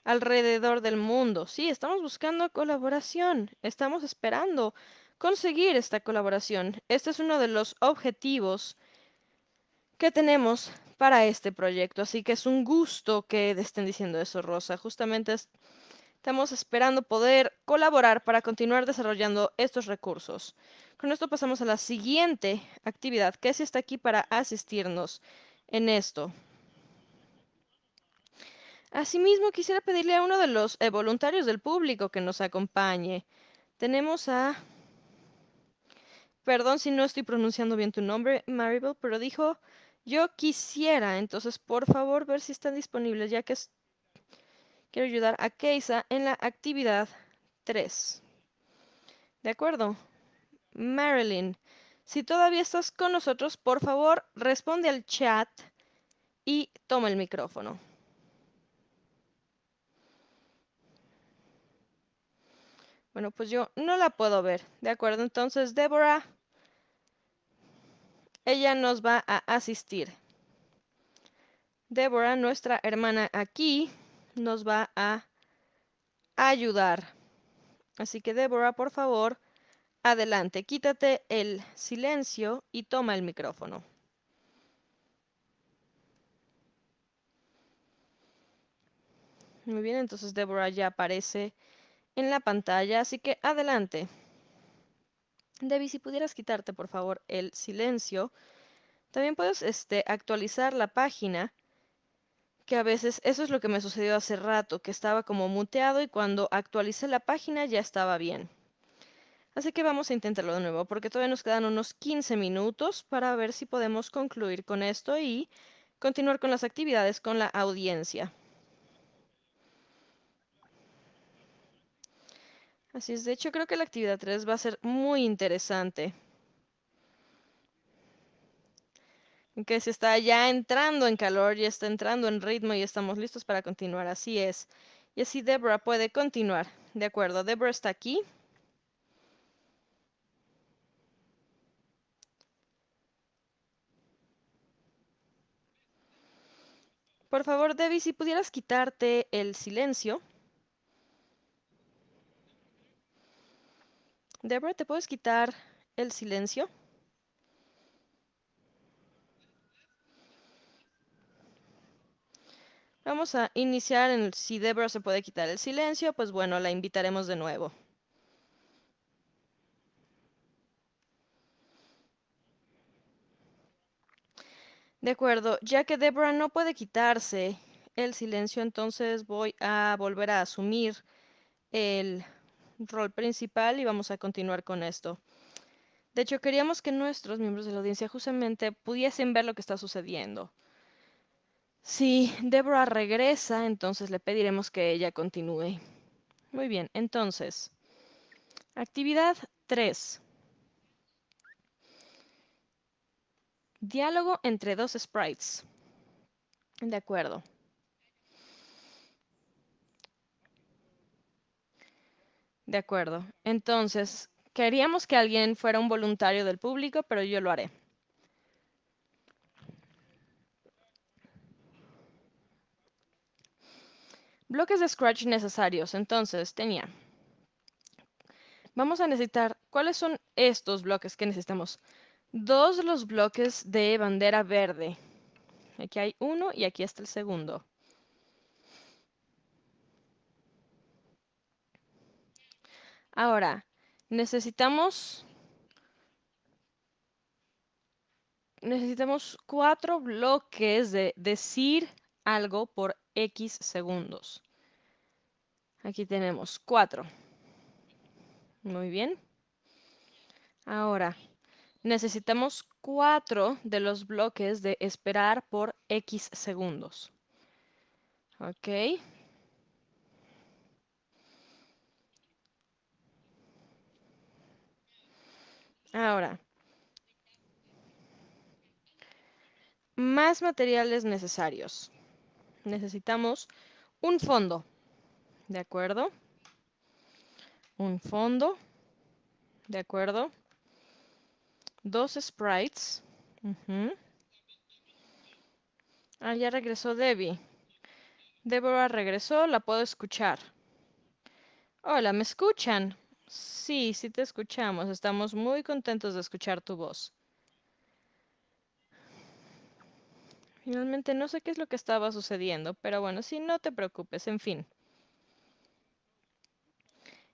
alrededor del mundo. Sí, estamos buscando colaboración, estamos esperando conseguir esta colaboración. Este es uno de los objetivos que tenemos para este proyecto. Así que es un gusto que estén diciendo eso, Rosa. Justamente es Estamos esperando poder colaborar para continuar desarrollando estos recursos. Con esto pasamos a la siguiente actividad. que si está aquí para asistirnos en esto. Asimismo, quisiera pedirle a uno de los eh, voluntarios del público que nos acompañe. Tenemos a... Perdón si no estoy pronunciando bien tu nombre, Maribel, pero dijo, yo quisiera, entonces por favor ver si están disponibles, ya que quiero ayudar a Keisa en la actividad 3. ¿De acuerdo? Marilyn, si todavía estás con nosotros, por favor, responde al chat y toma el micrófono. Bueno, pues yo no la puedo ver. ¿De acuerdo? Entonces, Débora, ella nos va a asistir. Deborah, nuestra hermana aquí, nos va a ayudar. Así que Débora, por favor, adelante, quítate el silencio y toma el micrófono. Muy bien, entonces Débora ya aparece en la pantalla, así que adelante. Debbie, si pudieras quitarte por favor el silencio. También puedes este, actualizar la página que a veces eso es lo que me sucedió hace rato, que estaba como muteado y cuando actualicé la página ya estaba bien. Así que vamos a intentarlo de nuevo, porque todavía nos quedan unos 15 minutos para ver si podemos concluir con esto y continuar con las actividades con la audiencia. Así es, de hecho creo que la actividad 3 va a ser muy interesante. que se está ya entrando en calor, ya está entrando en ritmo y estamos listos para continuar. Así es. Y así Debra puede continuar. De acuerdo, Debra está aquí. Por favor, Debbie, si pudieras quitarte el silencio. Debra, ¿te puedes quitar el silencio? Vamos a iniciar en si Deborah se puede quitar el silencio, pues bueno, la invitaremos de nuevo. De acuerdo, ya que Deborah no puede quitarse el silencio, entonces voy a volver a asumir el rol principal y vamos a continuar con esto. De hecho, queríamos que nuestros miembros de la audiencia justamente pudiesen ver lo que está sucediendo. Si Deborah regresa, entonces le pediremos que ella continúe. Muy bien, entonces, actividad 3. Diálogo entre dos sprites. De acuerdo. De acuerdo. Entonces, queríamos que alguien fuera un voluntario del público, pero yo lo haré. Bloques de Scratch necesarios, entonces tenía. Vamos a necesitar, ¿cuáles son estos bloques que necesitamos? Dos los bloques de bandera verde. Aquí hay uno y aquí está el segundo. Ahora, necesitamos... Necesitamos cuatro bloques de decir algo por X segundos. Aquí tenemos 4. Muy bien. Ahora, necesitamos 4 de los bloques de esperar por X segundos. Ok. Ahora, más materiales necesarios necesitamos un fondo, ¿de acuerdo? Un fondo, ¿de acuerdo? Dos sprites. Ah, ya regresó Debbie. Deborah regresó, la puedo escuchar. Hola, ¿me escuchan? Sí, sí te escuchamos. Estamos muy contentos de escuchar tu voz. Finalmente no sé qué es lo que estaba sucediendo, pero bueno, si no te preocupes, en fin.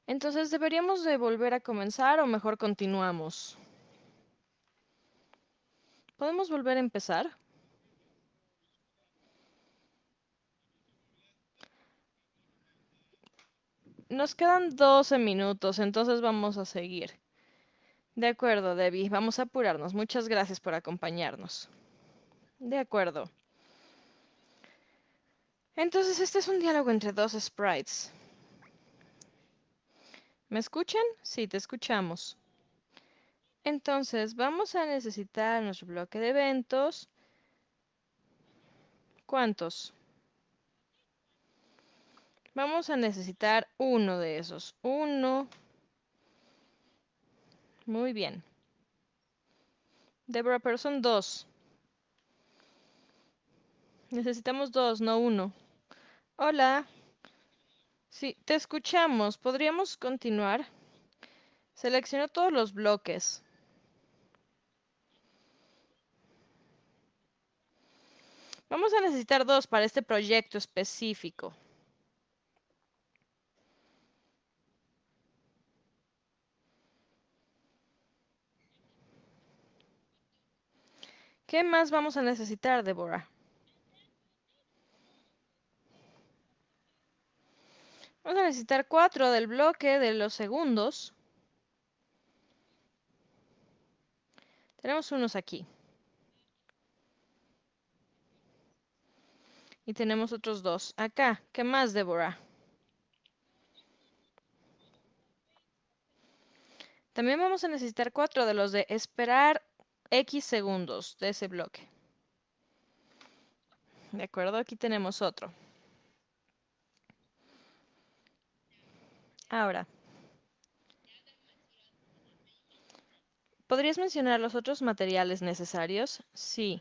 Entonces, ¿deberíamos de volver a comenzar o mejor continuamos? ¿Podemos volver a empezar? Nos quedan 12 minutos, entonces vamos a seguir. De acuerdo, Debbie, vamos a apurarnos. Muchas gracias por acompañarnos. De acuerdo. Entonces, este es un diálogo entre dos sprites. ¿Me escuchan? Sí, te escuchamos. Entonces, vamos a necesitar nuestro bloque de eventos. ¿Cuántos? Vamos a necesitar uno de esos. Uno. Muy bien. Deborah son dos. Necesitamos dos, no uno. Hola. Sí, te escuchamos. ¿Podríamos continuar? Selecciono todos los bloques. Vamos a necesitar dos para este proyecto específico. ¿Qué más vamos a necesitar, Deborah? Vamos a necesitar 4 del bloque de los segundos. Tenemos unos aquí. Y tenemos otros dos acá. ¿Qué más, Débora? También vamos a necesitar cuatro de los de esperar X segundos de ese bloque. De acuerdo, aquí tenemos otro. Ahora, ¿podrías mencionar los otros materiales necesarios? Sí.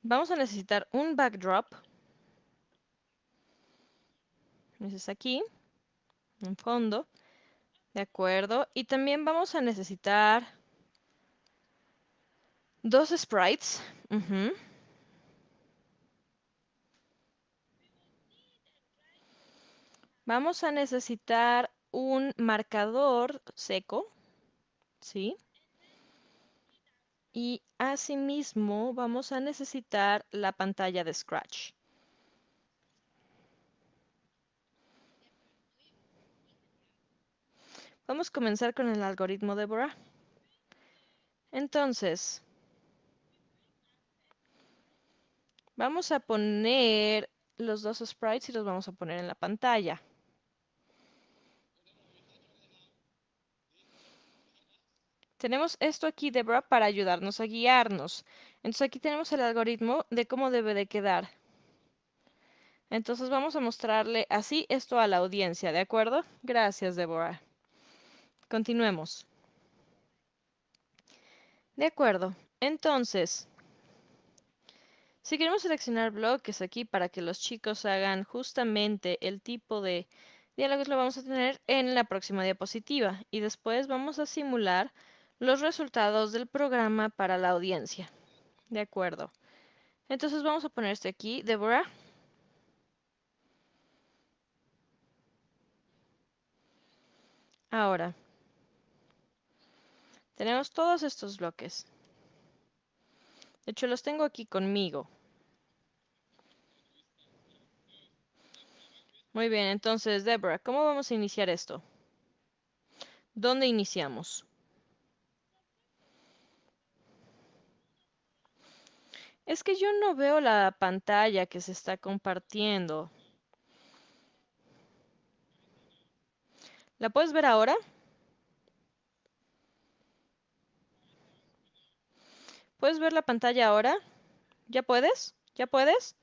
Vamos a necesitar un backdrop. es aquí, un fondo. De acuerdo. Y también vamos a necesitar dos sprites. Vamos a necesitar un marcador seco, ¿sí? Y asimismo vamos a necesitar la pantalla de Scratch. Vamos a comenzar con el algoritmo de Entonces, vamos a poner los dos sprites y los vamos a poner en la pantalla. Tenemos esto aquí, Deborah, para ayudarnos a guiarnos. Entonces aquí tenemos el algoritmo de cómo debe de quedar. Entonces vamos a mostrarle así esto a la audiencia, ¿de acuerdo? Gracias, Deborah. Continuemos. De acuerdo. Entonces, si queremos seleccionar bloques aquí para que los chicos hagan justamente el tipo de diálogos, lo vamos a tener en la próxima diapositiva. Y después vamos a simular los resultados del programa para la audiencia. De acuerdo. Entonces vamos a poner este aquí, Deborah Ahora, tenemos todos estos bloques. De hecho, los tengo aquí conmigo. Muy bien, entonces, Deborah, ¿cómo vamos a iniciar esto? ¿Dónde iniciamos? Es que yo no veo la pantalla que se está compartiendo. ¿La puedes ver ahora? ¿Puedes ver la pantalla ahora? ¿Ya puedes? ¿Ya puedes?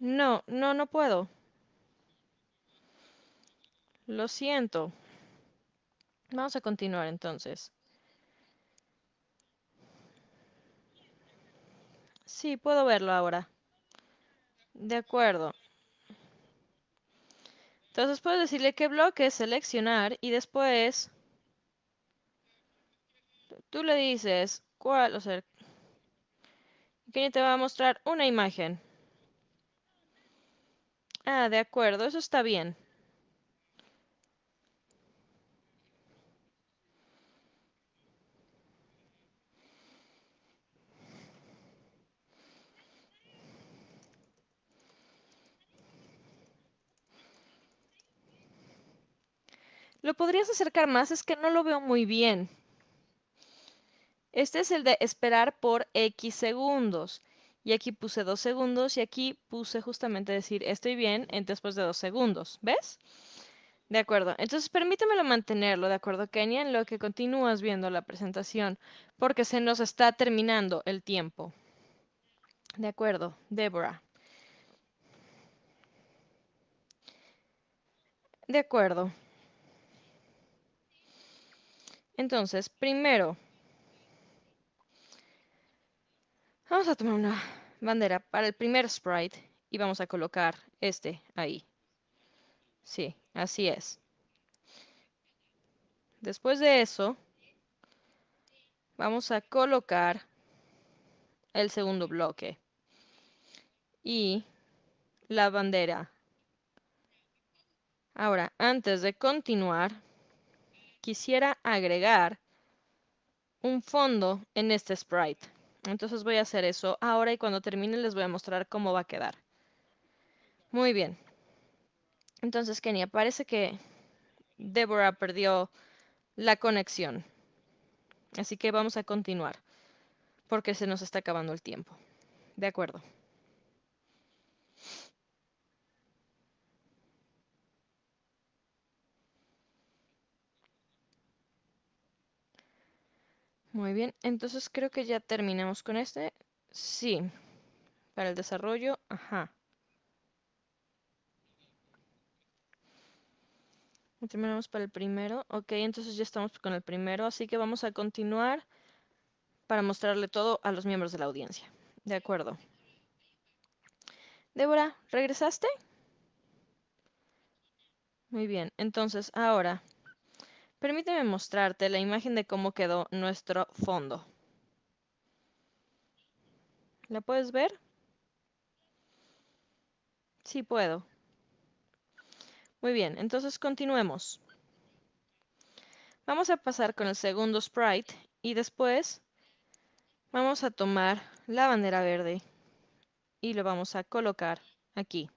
No, no, no puedo. Lo siento. Vamos a continuar entonces. Sí, puedo verlo ahora. De acuerdo. Entonces puedes decirle qué bloque seleccionar y después tú le dices cuál, o sea, que te va a mostrar una imagen. Ah, de acuerdo, eso está bien. ¿Lo podrías acercar más? Es que no lo veo muy bien. Este es el de esperar por X segundos. Y aquí puse dos segundos y aquí puse justamente decir estoy bien en después de dos segundos. ¿Ves? De acuerdo. Entonces permítamelo mantenerlo, ¿de acuerdo, Kenia? En lo que continúas viendo la presentación, porque se nos está terminando el tiempo. De acuerdo, Deborah. De acuerdo. Entonces, primero, vamos a tomar una bandera para el primer sprite y vamos a colocar este ahí. Sí, así es. Después de eso, vamos a colocar el segundo bloque y la bandera. Ahora, antes de continuar, quisiera agregar un fondo en este sprite. Entonces voy a hacer eso ahora y cuando termine les voy a mostrar cómo va a quedar. Muy bien. Entonces, Kenia, parece que Deborah perdió la conexión. Así que vamos a continuar porque se nos está acabando el tiempo. De acuerdo. Muy bien, entonces creo que ya terminamos con este. Sí, para el desarrollo, ajá. Terminamos para el primero. Ok, entonces ya estamos con el primero, así que vamos a continuar para mostrarle todo a los miembros de la audiencia. De acuerdo. Débora, ¿regresaste? Muy bien, entonces ahora Permíteme mostrarte la imagen de cómo quedó nuestro fondo. ¿La puedes ver? Sí puedo. Muy bien, entonces continuemos. Vamos a pasar con el segundo sprite y después vamos a tomar la bandera verde y lo vamos a colocar aquí.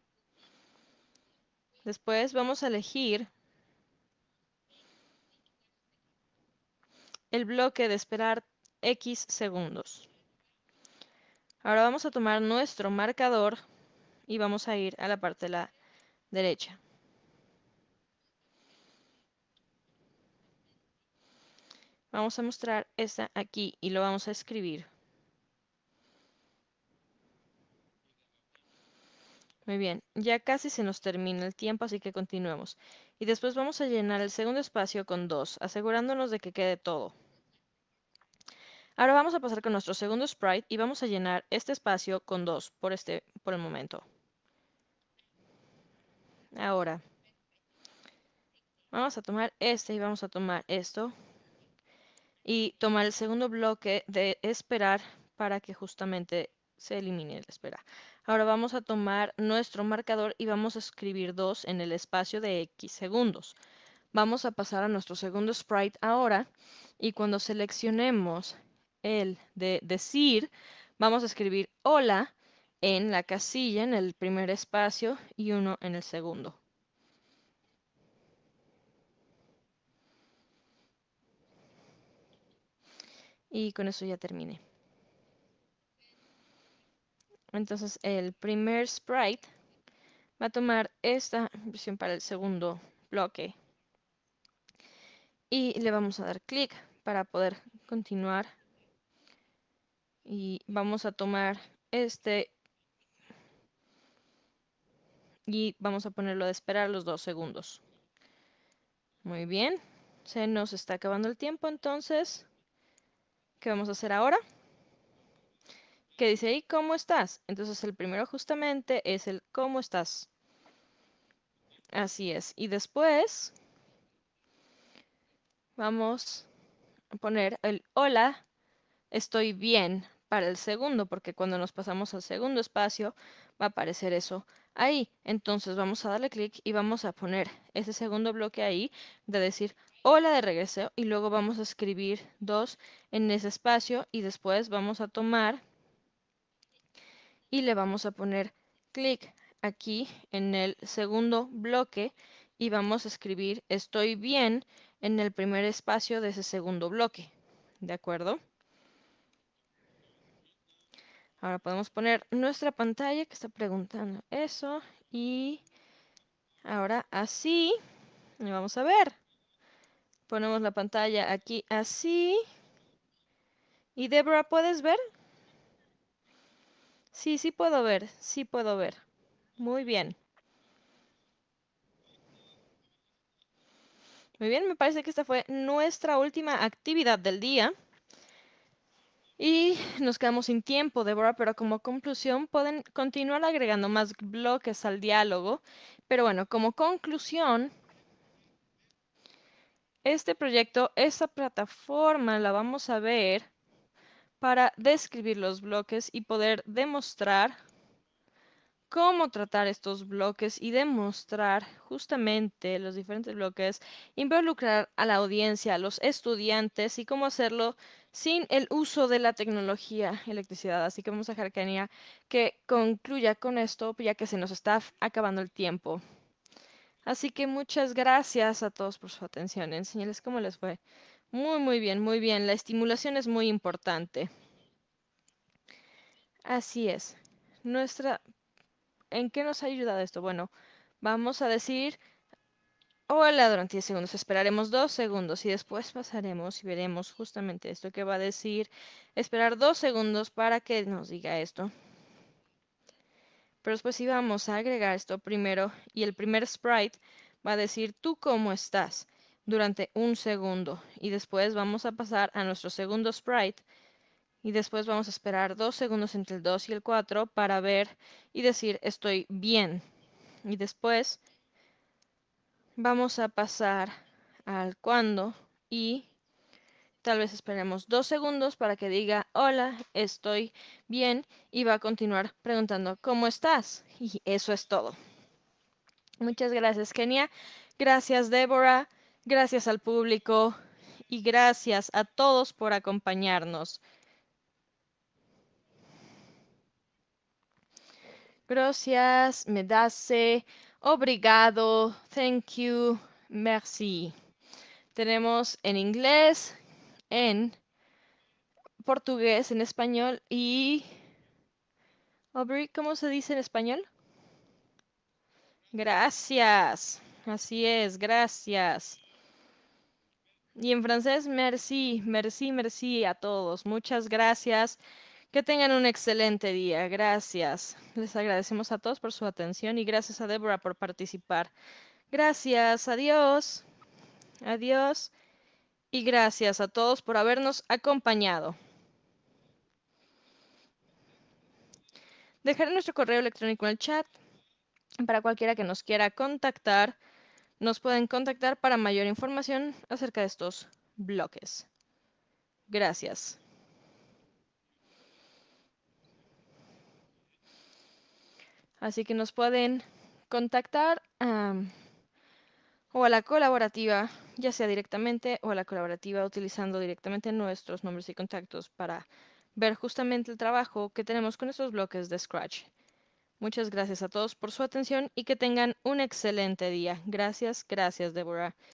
Después vamos a elegir el bloque de esperar X segundos. Ahora vamos a tomar nuestro marcador y vamos a ir a la parte de la derecha. Vamos a mostrar esta aquí y lo vamos a escribir. Muy bien, ya casi se nos termina el tiempo, así que continuemos. Y después vamos a llenar el segundo espacio con 2, asegurándonos de que quede todo. Ahora vamos a pasar con nuestro segundo sprite y vamos a llenar este espacio con 2 por, este, por el momento. Ahora, vamos a tomar este y vamos a tomar esto. Y tomar el segundo bloque de esperar para que justamente se elimine la espera. Ahora vamos a tomar nuestro marcador y vamos a escribir 2 en el espacio de X segundos. Vamos a pasar a nuestro segundo sprite ahora y cuando seleccionemos el de decir, vamos a escribir hola en la casilla, en el primer espacio y uno en el segundo. Y con eso ya terminé. Entonces el primer sprite va a tomar esta versión para el segundo bloque y le vamos a dar clic para poder continuar y vamos a tomar este y vamos a ponerlo de esperar los dos segundos. Muy bien, se nos está acabando el tiempo, entonces, ¿qué vamos a hacer ahora? que dice, ahí cómo estás? Entonces el primero justamente es el ¿cómo estás? Así es. Y después vamos a poner el hola, estoy bien para el segundo, porque cuando nos pasamos al segundo espacio va a aparecer eso ahí. Entonces vamos a darle clic y vamos a poner ese segundo bloque ahí de decir hola de regreso y luego vamos a escribir dos en ese espacio y después vamos a tomar y le vamos a poner clic aquí en el segundo bloque y vamos a escribir estoy bien en el primer espacio de ese segundo bloque. ¿De acuerdo? Ahora podemos poner nuestra pantalla que está preguntando eso y ahora así, le vamos a ver. Ponemos la pantalla aquí así. Y Deborah ¿puedes ver? Sí, sí puedo ver, sí puedo ver. Muy bien. Muy bien, me parece que esta fue nuestra última actividad del día. Y nos quedamos sin tiempo, Deborah, pero como conclusión pueden continuar agregando más bloques al diálogo. Pero bueno, como conclusión, este proyecto, esta plataforma la vamos a ver para describir los bloques y poder demostrar cómo tratar estos bloques y demostrar justamente los diferentes bloques, involucrar a la audiencia, a los estudiantes y cómo hacerlo sin el uso de la tecnología electricidad. Así que vamos a dejar que que concluya con esto ya que se nos está acabando el tiempo. Así que muchas gracias a todos por su atención. Enseñales cómo les fue. Muy, muy bien, muy bien. La estimulación es muy importante. Así es. Nuestra... ¿En qué nos ha ayudado esto? Bueno, vamos a decir... Hola durante 10 segundos. Esperaremos 2 segundos y después pasaremos y veremos justamente esto que va a decir. Esperar 2 segundos para que nos diga esto. Pero después vamos a agregar esto primero y el primer sprite va a decir tú cómo estás durante un segundo y después vamos a pasar a nuestro segundo sprite y después vamos a esperar dos segundos entre el 2 y el 4 para ver y decir estoy bien. Y después vamos a pasar al cuando y tal vez esperemos dos segundos para que diga hola, estoy bien y va a continuar preguntando ¿cómo estás? Y eso es todo. Muchas gracias Kenia, gracias Débora. Gracias al público y gracias a todos por acompañarnos. Gracias, me dase, obrigado, thank you, merci. Tenemos en inglés, en portugués, en español y... ¿Cómo se dice en español? Gracias. Así es, gracias. Y en francés, merci, merci, merci a todos. Muchas gracias. Que tengan un excelente día. Gracias. Les agradecemos a todos por su atención y gracias a Débora por participar. Gracias. Adiós. Adiós. Y gracias a todos por habernos acompañado. Dejaré nuestro correo electrónico en el chat para cualquiera que nos quiera contactar. Nos pueden contactar para mayor información acerca de estos bloques. Gracias. Así que nos pueden contactar o a la colaborativa, ya sea directamente o a la colaborativa utilizando directamente nuestros nombres y contactos para ver justamente el trabajo que tenemos con estos bloques de Scratch. Muchas gracias a todos por su atención y que tengan un excelente día. Gracias, gracias, Deborah.